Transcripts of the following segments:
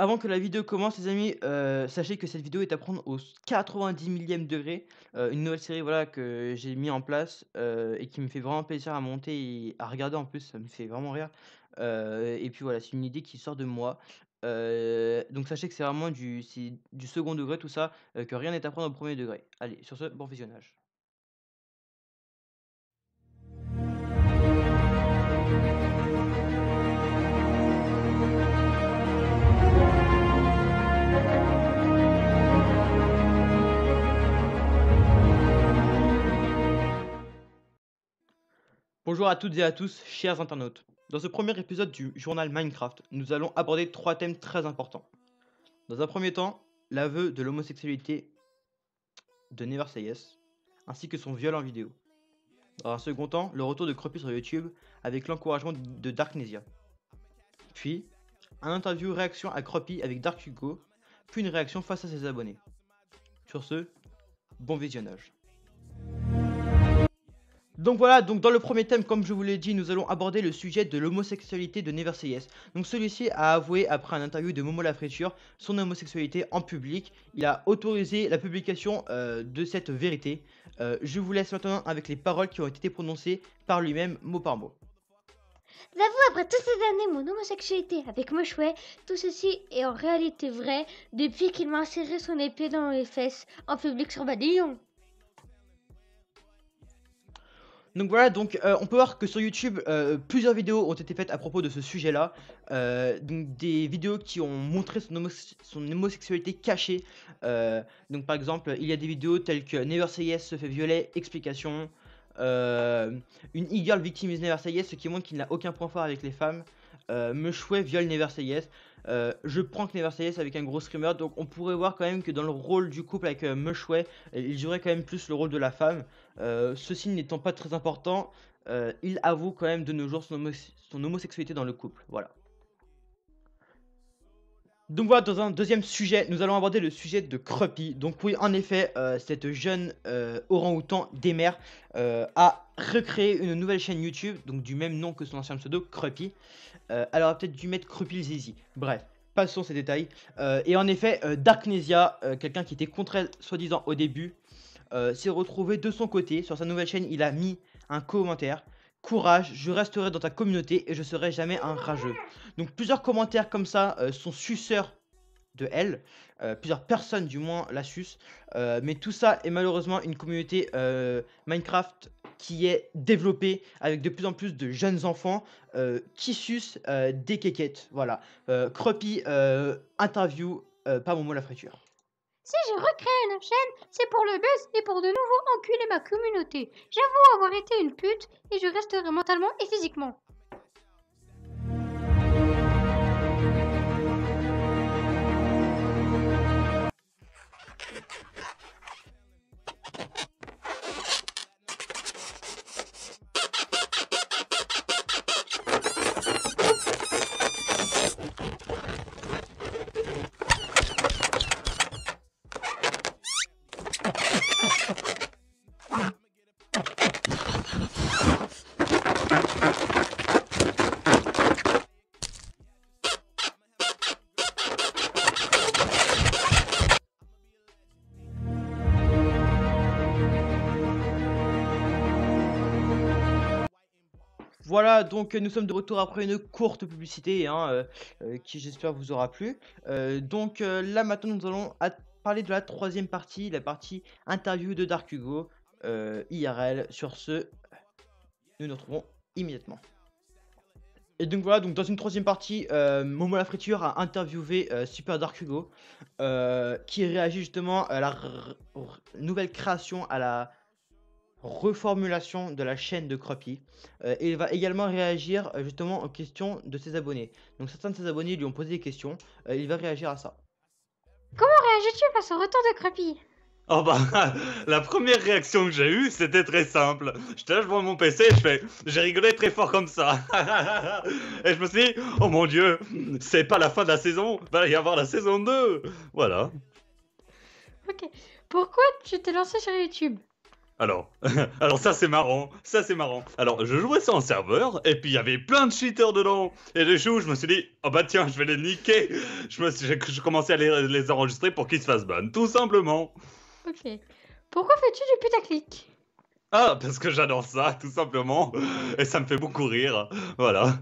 Avant que la vidéo commence, les amis, euh, sachez que cette vidéo est à prendre au 90 millième degré. Euh, une nouvelle série voilà, que j'ai mis en place euh, et qui me fait vraiment plaisir à monter et à regarder en plus, ça me fait vraiment rire. et puis voilà, c'est une idée qui sort de moi. donc sachez que c'est vraiment du, du second degré tout ça, que rien n'est à prendre au premier degré. Allez, sur ce, bon visionnage. Bonjour à toutes et à tous, chers internautes. Dans ce premier épisode du journal Minecraft, nous allons aborder trois thèmes très importants. Dans un premier temps, l'aveu de l'homosexualité de Never ainsi que son viol en vidéo. Dans un second temps, le retour de Croppy sur YouTube avec l'encouragement de Darknesia. Puis, un interview réaction à Croppy avec Dark Hugo, puis une réaction face à ses abonnés. Sur ce, bon visionnage. Donc voilà, donc dans le premier thème, comme je vous l'ai dit, nous allons aborder le sujet de l'homosexualité de Never Donc celui-ci a avoué, après un interview de Momo Lafreture son homosexualité en public. Il a autorisé la publication euh, de cette vérité. Euh, je vous laisse maintenant avec les paroles qui ont été prononcées par lui-même, mot par mot. J'avoue, après toutes ces années, mon homosexualité avec Moshouet, tout ceci est en réalité vrai depuis qu'il m'a inséré son épée dans les fesses en public sur Badillon. Donc voilà, donc euh, on peut voir que sur YouTube, euh, plusieurs vidéos ont été faites à propos de ce sujet-là. Euh, donc des vidéos qui ont montré son, homosexualité cachée. donc par exemple, il y a des vidéos telles que Never Say Yes se fait violer, explication. une e-girl victimise Never Say Yes, ce qui montre qu'il n'a aucun point fort avec les femmes. Euh, Meshway viole Neversayes. Euh, je prends que avec un gros screamer. Donc on pourrait voir quand même que dans le rôle du couple avec euh, euh il jouerait quand même plus le rôle de la femme. ceci n'étant pas très important, il avoue quand même de nos jours son homosexualité dans le couple. Voilà. Donc voilà, dans un deuxième sujet, nous allons aborder le sujet de Kruppy. Donc oui, en effet, euh, cette jeune euh, orang-outan des mers euh, a recréé une nouvelle chaîne YouTube, donc du même nom que son ancien pseudo, Elle alors peut-être dû mettre Kruppy zizi. Bref, passons ces détails. et en effet, Darknesia, quelqu'un qui était contre soi-disant au début, s'est retrouvé de son côté. Sur sa nouvelle chaîne, il a mis un commentaire Courage, je resterai dans ta communauté et je serai jamais un rageux. Donc plusieurs commentaires comme ça euh, sont suceurs de elle, euh, plusieurs personnes du moins la sucent, euh, mais tout ça est malheureusement une communauté Minecraft qui est développée avec de plus en plus de jeunes enfants qui sucent des quéquettes, voilà. Cruppy, interview, pas mon mot la friture. Si je recrée une chaîne, c'est pour le buzz et pour de nouveau enculer ma communauté. J'avoue avoir été une pute et je resterai mentalement et physiquement. Voilà, donc nous sommes de retour après une courte publicité hein, euh, euh, qui j'espère vous aura plu. Euh, donc là maintenant nous allons parler de la troisième partie, la partie interview de Dark Hugo IRL. Sur ce, nous nous retrouvons immédiatement. Et donc voilà, donc dans une troisième partie, Momo la friture a interviewé Super Dark Hugo qui réagit justement à la nouvelle création à la reformulation de la chaîne de Croppy euh, il va également réagir euh, justement en question de ses abonnés. Donc certains de ses abonnés lui ont posé des questions, euh, il va réagir à ça. Comment réagis-tu face au retour de Croppy Oh bah, la première réaction que j'ai eue, c'était très simple. Je là, je vois mon PC je fais, j'ai rigolé très fort comme ça. et je me suis dit, oh mon dieu, c'est pas la fin de la saison, va y avoir la saison 2. Voilà. Ok, pourquoi tu t'es lancé sur YouTube alors, alors ça c'est marrant, ça c'est marrant. Alors je jouais ça en serveur et puis il y avait plein de cheaters dedans. Et les choux, je me suis dit, oh bah tiens, je vais les niquer. Je me je, commençais à les, enregistrer pour qu'ils se fassent ban, tout simplement. Ok. Pourquoi fais-tu du putaclic Ah, parce que j'adore ça, tout simplement. Et ça me fait beaucoup rire. Voilà.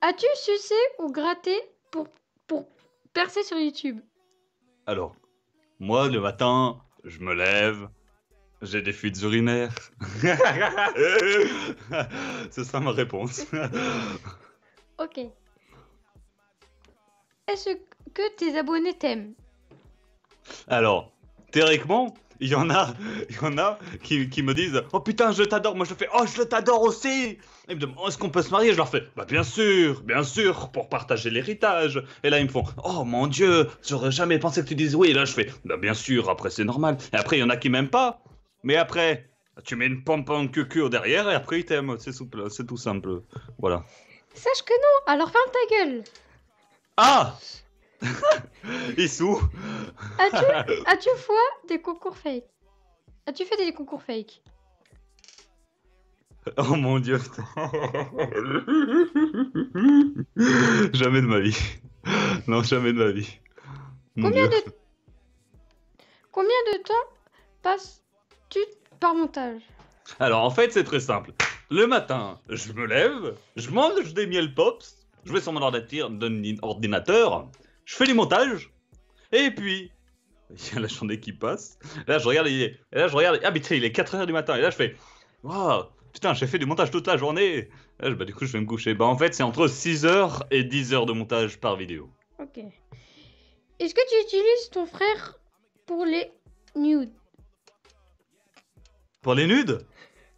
As-tu sucé ou gratté pour, pour percer sur YouTube Alors, moi le matin, je me lève j'ai des fuites urinaires. C'est ça ma réponse. ok. Est-ce que tes abonnés t'aiment Alors, théoriquement, il y en a, y en a qui, me disent Oh putain, je t'adore. Moi, je fais Oh, je t'adore aussi. Ils me demandent Est-ce qu'on peut se marier Je leur fais Bah, bien sûr, bien sûr, pour partager l'héritage. Et là, ils me font Oh mon dieu, j'aurais jamais pensé que tu dises oui. Et là, je fais Bah, bien sûr, après, c'est normal. Et après, il y en a qui m'aiment pas. Mais après, tu mets une pompe en cucur derrière et après il t'aime. C'est tout simple. Voilà. Sache que non, alors ferme ta gueule. Ah sous. As-tu as fait des concours fake As-tu fait des concours fake Oh mon dieu, Jamais de ma vie. Non, jamais de ma vie. combien de... combien de temps passe par montage. Alors en fait, c'est très simple. Le matin, je me lève, je mange des miel pops, je vais sur mon ordinateur, je fais du montages, et puis il y a la journée qui passe. là, je regarde, là, je regarde, ah il est 4h du matin, et là, je fais, waouh, putain, j'ai fait du montage toute la journée. bah, du coup, je vais me coucher. Bah, en fait, c'est entre 6h et 10h de montage par vidéo. Ok. Est-ce que tu utilises ton frère pour les nudes pour les nudes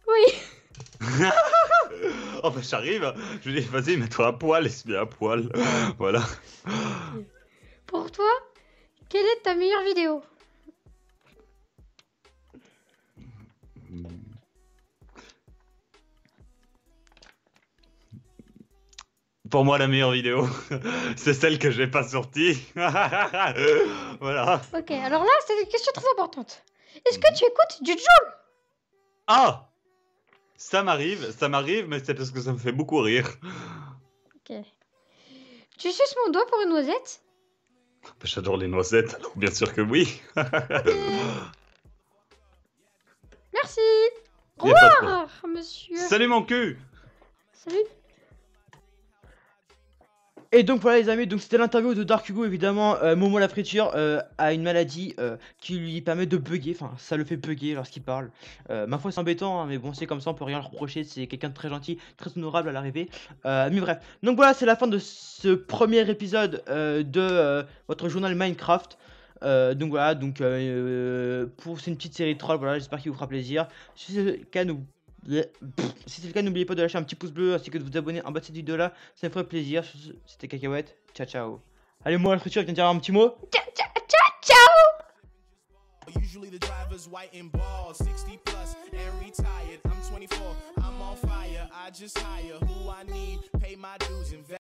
Oui. oh bah j'arrive. Je lui dis vas-y mets-toi à poil et c'est à poil. voilà. Pour toi, quelle est ta meilleure vidéo Pour moi, la meilleure vidéo, c'est celle que j'ai pas sortie. voilà. Ok, alors là, c'est une question très importante. Est-ce que tu écoutes du Joule ah Ça m'arrive, ça m'arrive, mais c'est parce que ça me fait beaucoup rire. Ok. Tu suces mon doigt pour une noisette bah, J'adore les noisettes, alors bien sûr que oui. Merci. Au revoir, monsieur. Salut mon cul. Salut. Et donc voilà les amis, donc c'était l'interview de Dark Hugo évidemment, euh, Momo la friture euh, a une maladie euh, qui lui permet de bugger, enfin ça le fait bugger lorsqu'il parle. ma foi c'est embêtant, hein, mais bon c'est comme ça, on peut rien le reprocher, c'est quelqu'un de très gentil, très honorable à l'arrivée. mais bref, donc voilà c'est la fin de ce premier épisode de votre journal Minecraft. donc voilà, donc pour c'est une petite série troll, voilà, j'espère qu'il vous fera plaisir. Si c'est le cas, si c'est le cas, n'oubliez pas de lâcher un petit pouce bleu ainsi que de vous abonner en bas de cette vidéo là. Ça me ferait plaisir. C'était Cacahuète. Ciao, ciao. Allez, moi, je viens de dire un petit mot. Ciao, ciao, ciao, ciao. Usually the 60 plus